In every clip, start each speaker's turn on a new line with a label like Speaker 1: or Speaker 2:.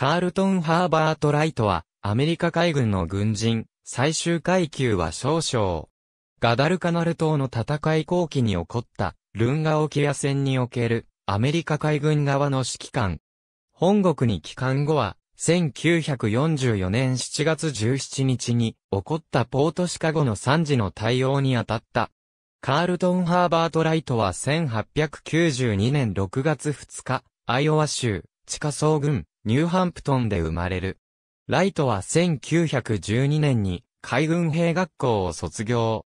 Speaker 1: カールトン・ハーバート・ライトは、アメリカ海軍の軍人、最終階級は少々。ガダルカナル島の戦い後期に起こった、ルンガ沖ア戦における、アメリカ海軍側の指揮官。本国に帰還後は、1944年7月17日に起こったポートシカゴの惨事の対応に当たった。カールトン・ハーバート・ライトは1892年6月2日、アイオワ州、地下総軍、ニューハンプトンで生まれる。ライトは1912年に海軍兵学校を卒業。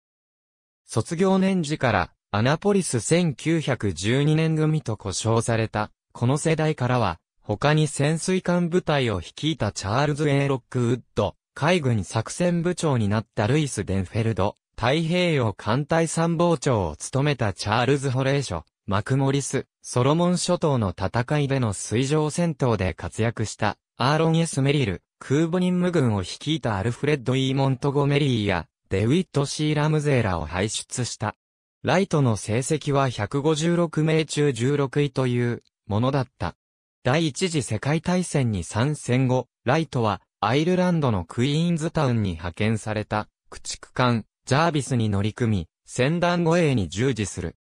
Speaker 1: 卒業年次からアナポリス1912年組と呼称された、この世代からは、他に潜水艦部隊を率いたチャールズ・エーロックウッド、海軍作戦部長になったルイス・デンフェルド、太平洋艦隊参謀長を務めたチャールズ・ホレーショ、マクモリス、ソロモン諸島の戦いでの水上戦闘で活躍したアーロン・エス・メリル、空母任務軍を率いたアルフレッド・イー・モントゴメリーやデウィット・シー・ラムゼーラを輩出した。ライトの成績は156名中16位というものだった。第一次世界大戦に参戦後、ライトはアイルランドのクイーンズタウンに派遣された駆逐艦ジャービスに乗り組み、戦団護衛に従事する。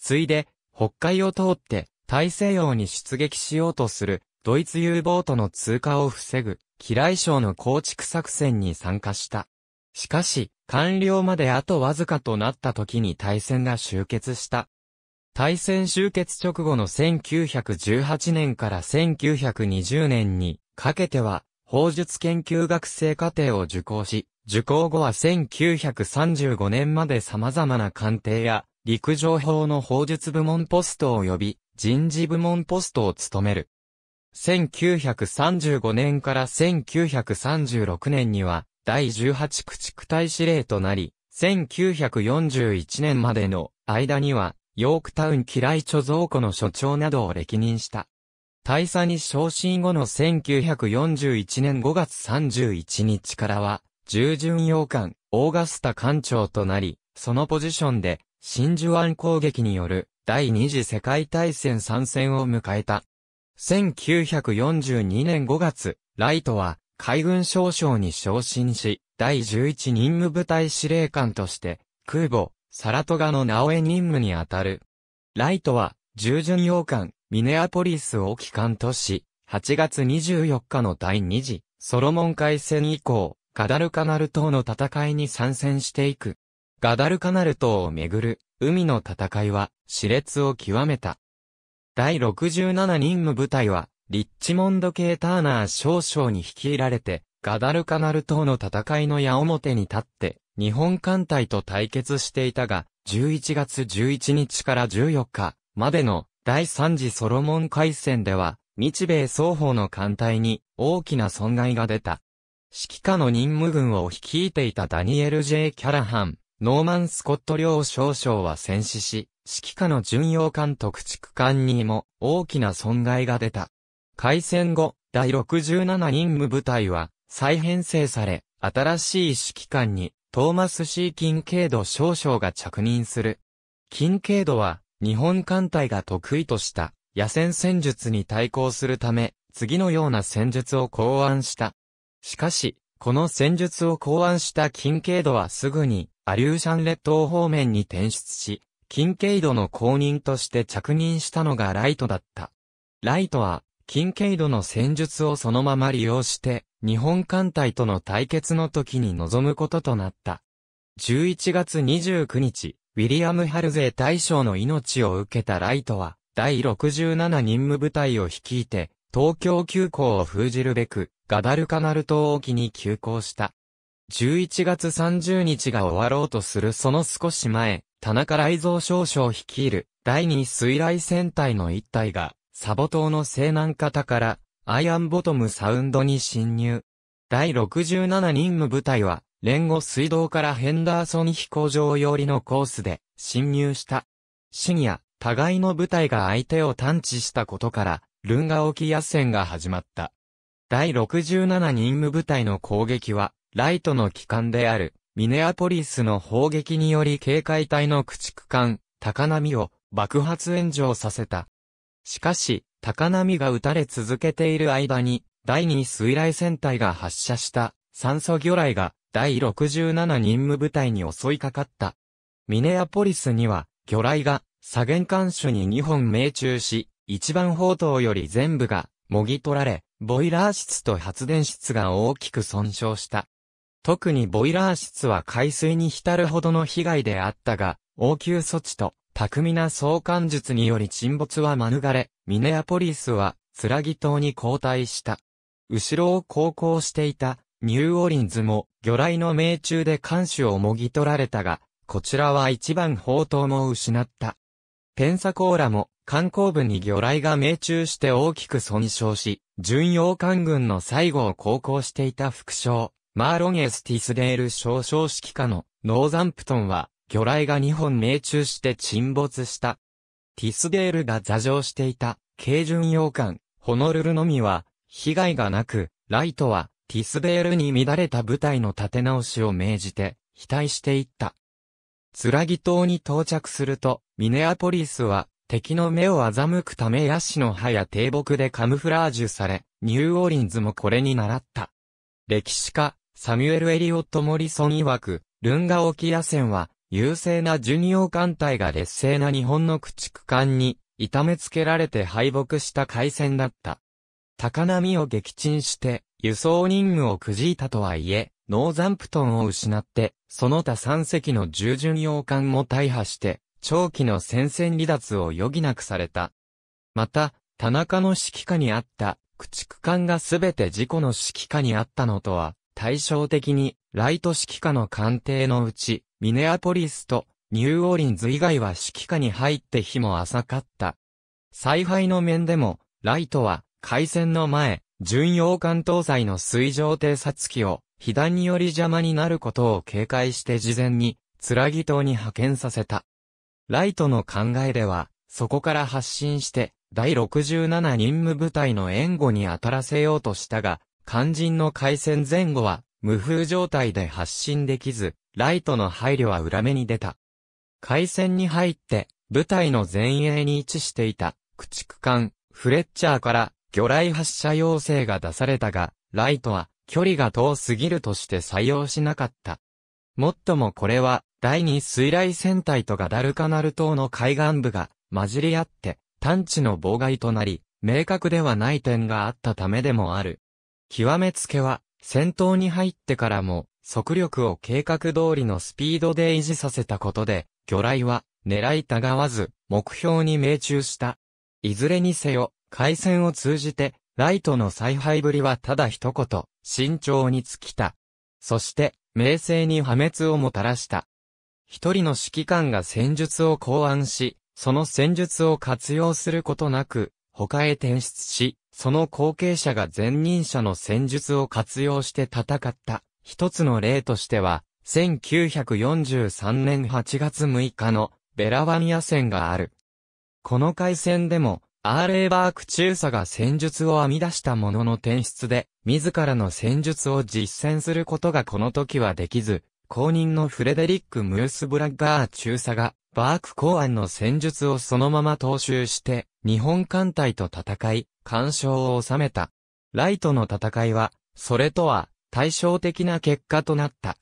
Speaker 1: ついで、北海を通って大西洋に出撃しようとするドイツ U ボートの通過を防ぐ機雷省の構築作戦に参加した。しかし、完了まであとわずかとなった時に大戦が終結した。大戦終結直後の1918年から1920年にかけては、法術研究学生課程を受講し、受講後は1935年まで様々な鑑定や陸上法の法術部門ポスト及び人事部門ポストを務める。1935年から1936年には第18駆逐隊司令となり、1941年までの間にはヨークタウン機雷貯蔵庫の所長などを歴任した。大佐に昇進後の1941年5月31日からは、従順洋館、オーガスタ艦長となり、そのポジションで真珠湾攻撃による第二次世界大戦参戦を迎えた。1942年5月、ライトは海軍少将に昇進し、第11任務部隊司令官として空母、サラトガの直江任務にあたる。ライトは従順洋艦、ミネアポリスを機関とし、8月24日の第二次ソロモン海戦以降、カダルカナル島の戦いに参戦していく。ガダルカナル島をめぐる海の戦いは熾烈を極めた。第67任務部隊はリッチモンド系ターナー少将に率いられてガダルカナル島の戦いの矢面に立って日本艦隊と対決していたが11月11日から14日までの第3次ソロモン海戦では日米双方の艦隊に大きな損害が出た。指揮下の任務軍を率いていたダニエル・ J・ キャラハン、ノーマン・スコット領少将は戦死し、指揮下の巡洋艦特築艦にも大きな損害が出た。開戦後、第67任務部隊は再編成され、新しい指揮官にトーマス・シー・キンケード少将が着任する。キンケードは日本艦隊が得意とした野戦戦術に対抗するため、次のような戦術を考案した。しかし、この戦術を考案したキンケードはすぐにアリューシャン列島方面に転出し、キンケイドの公認として着任したのがライトだった。ライトは、キンケイドの戦術をそのまま利用して、日本艦隊との対決の時に臨むこととなった。11月29日、ウィリアム・ハルゼー大将の命を受けたライトは、第67任務部隊を率いて、東京急行を封じるべく、ガダルカナル島沖に急行した。11月30日が終わろうとするその少し前、田中雷蔵少将率いる第2水雷戦隊の一隊が、サボ島の西南方から、アイアンボトムサウンドに侵入。第67任務部隊は、連合水道からヘンダーソン飛行場寄りのコースで侵入した。深夜、互いの部隊が相手を探知したことから、ルンガ沖野戦が始まった。第67任務部隊の攻撃は、ライトの機関である、ミネアポリスの砲撃により警戒隊の駆逐艦、高波を爆発炎上させた。しかし、高波が撃たれ続けている間に、第二水雷戦隊が発射した酸素魚雷が第67任務部隊に襲いかかった。ミネアポリスには魚雷が左舷艦首に2本命中し、一番砲塔より全部がもぎ取られ、ボイラー室と発電室が大きく損傷した。特にボイラー室は海水に浸るほどの被害であったが、応急措置と巧みな相関術により沈没は免れ、ミネアポリスは、つらぎ島に交代した。後ろを航行していた、ニューオリンズも、魚雷の命中で艦首をもぎ取られたが、こちらは一番砲塔も失った。ペンサコーラも、艦後部に魚雷が命中して大きく損傷し、巡洋艦軍の最後を航行していた副将、マーロン・エスティスデール少将指揮下のノーザンプトンは魚雷が2本命中して沈没した。ティスデールが座乗していた軽巡洋艦ホノルルのみは被害がなく、ライトはティスデールに乱れた部隊の立て直しを命じて非対していった。ツラギ島に到着すると、ミネアポリスは敵の目を欺くためヤシの葉や低木でカムフラージュされ、ニューオーリンズもこれに倣った。歴史家、サミュエル・エリオット・モリソン曰く、ルンガ沖野戦は、優勢な巡洋艦隊が劣勢な日本の駆逐艦に、痛めつけられて敗北した海戦だった。高波を撃沈して、輸送任務をくじいたとはいえ、ノーザンプトンを失って、その他3隻の従巡洋艦も大破して、長期の戦線離脱を余儀なくされた。また、田中の指揮下にあった、駆逐艦がすべて事故の指揮下にあったのとは、対照的に、ライト指揮下の艦艇のうち、ミネアポリスとニューオーリンズ以外は指揮下に入って日も浅かった。采配の面でも、ライトは、海戦の前、巡洋艦搭載の水上偵察機を、被弾により邪魔になることを警戒して事前に、つらぎ島に派遣させた。ライトの考えでは、そこから発進して、第67任務部隊の援護に当たらせようとしたが、肝心の回線前後は、無風状態で発信できず、ライトの配慮は裏目に出た。回線に入って、部隊の前衛に位置していた、駆逐艦、フレッチャーから、魚雷発射要請が出されたが、ライトは、距離が遠すぎるとして採用しなかった。もっともこれは、第二水雷戦隊とガダルカナル島の海岸部が混じり合って、探知の妨害となり、明確ではない点があったためでもある。極めつけは、戦闘に入ってからも、速力を計画通りのスピードで維持させたことで、魚雷は、狙いたがわず、目標に命中した。いずれにせよ、回戦を通じて、ライトの采配ぶりはただ一言、慎重に尽きた。そして、名声に破滅をもたらした。一人の指揮官が戦術を考案し、その戦術を活用することなく、他へ転出し、その後継者が前任者の戦術を活用して戦った、一つの例としては、1943年8月6日のベラワニア戦がある。この回戦でも、アーレーバーク中佐が戦術を編み出したものの転出で、自らの戦術を実践することがこの時はできず、公認のフレデリック・ムースブラッガー中佐が、バーク公安の戦術をそのまま踏襲して、日本艦隊と戦い、干渉を収めた。ライトの戦いは、それとは、対照的な結果となった。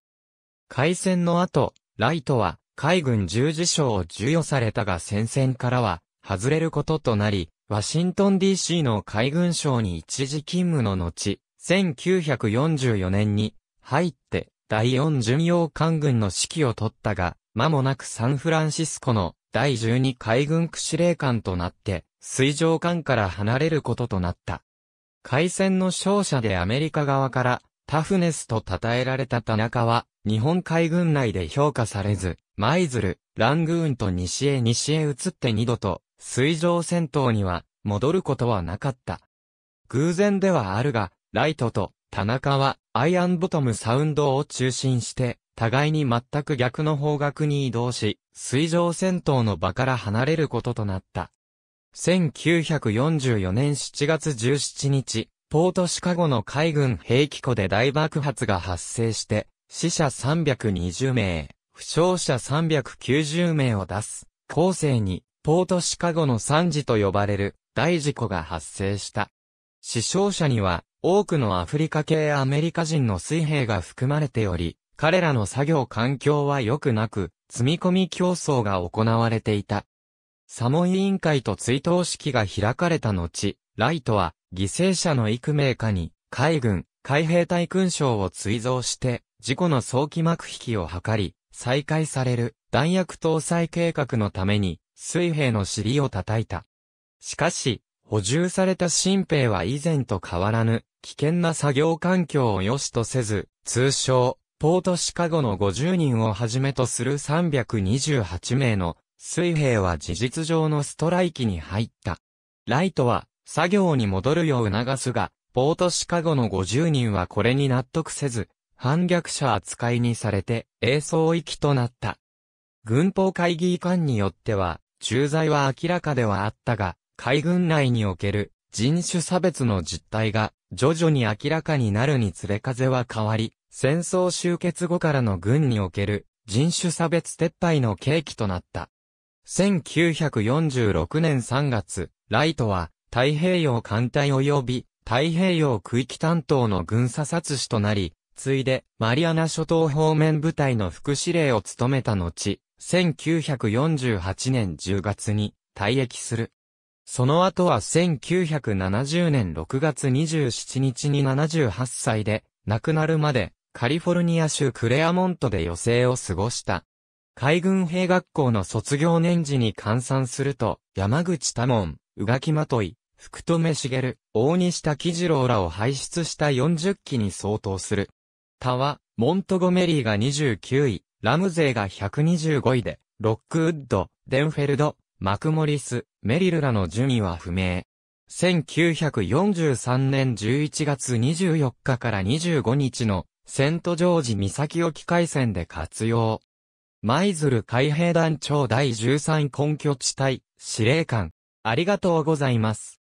Speaker 1: 海戦の後、ライトは、海軍十字章を授与されたが戦線からは、外れることとなり、ワシントン DC の海軍省に一時勤務の後、1944年に入って第4巡洋艦軍の指揮を取ったが、間もなくサンフランシスコの第12海軍区司令官となって、水上艦から離れることとなった。海戦の勝者でアメリカ側からタフネスと称えられた田中は、日本海軍内で評価されず、舞鶴、ラングーンと西へ西へ移って二度と、水上戦闘には戻ることはなかった。偶然ではあるが、ライトと田中は、アイアンボトムサウンドを中心して、互いに全く逆の方角に移動し、水上戦闘の場から離れることとなった。1944年7月17日、ポートシカゴの海軍兵器庫で大爆発が発生して、死者320名、負傷者390名を出す。後世に、ポートシカゴの惨事と呼ばれる大事故が発生した。死傷者には、多くのアフリカ系アメリカ人の水兵が含まれており、彼らの作業環境は良くなく、積み込み競争が行われていた。サモン委員会と追悼式が開かれた後、ライトは犠牲者の幾名かに海軍、海兵隊勲章を追贈して、事故の早期幕引きを図り、再開される弾薬搭載計画のために水兵の尻を叩いた。しかし、補充された新兵は以前と変わらぬ、危険な作業環境を良しとせず、通称、ポートシカゴの50人をはじめとする328名の水兵は事実上のストライキに入った。ライトは作業に戻るよう促すが、ポートシカゴの50人はこれに納得せず、反逆者扱いにされて、栄装域となった。軍法会議官によっては、駐在は明らかではあったが、海軍内における人種差別の実態が徐々に明らかになるにつれ風は変わり、戦争終結後からの軍における人種差別撤廃の契機となった。1946年3月、ライトは太平洋艦隊及び太平洋区域担当の軍査察士となり、ついでマリアナ諸島方面部隊の副司令を務めた後、1948年10月に退役する。その後は1970年6月27日に78歳で、亡くなるまで、カリフォルニア州クレアモントで余生を過ごした。海軍兵学校の卒業年次に換算すると、山口多門、宇垣まとい、福留茂、大西田喜次郎らを輩出した40機に相当する。他は、モントゴメリーが29位、ラムゼーが125位で、ロックウッド、デンフェルド、マクモリス、メリルらの順位は不明。1943年11月24日から25日のセントジョージ岬沖海戦で活用。舞鶴海兵団長第13根拠地帯、司令官。ありがとうございます。